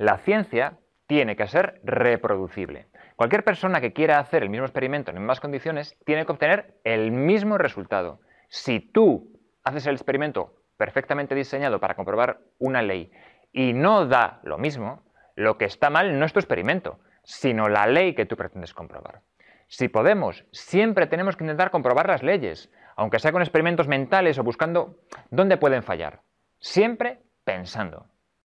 La ciencia tiene que ser reproducible. Cualquier persona que quiera hacer el mismo experimento en mismas condiciones tiene que obtener el mismo resultado. Si tú haces el experimento perfectamente diseñado para comprobar una ley y no da lo mismo, lo que está mal no es tu experimento, sino la ley que tú pretendes comprobar. Si podemos, siempre tenemos que intentar comprobar las leyes, aunque sea con experimentos mentales o buscando dónde pueden fallar. Siempre pensando.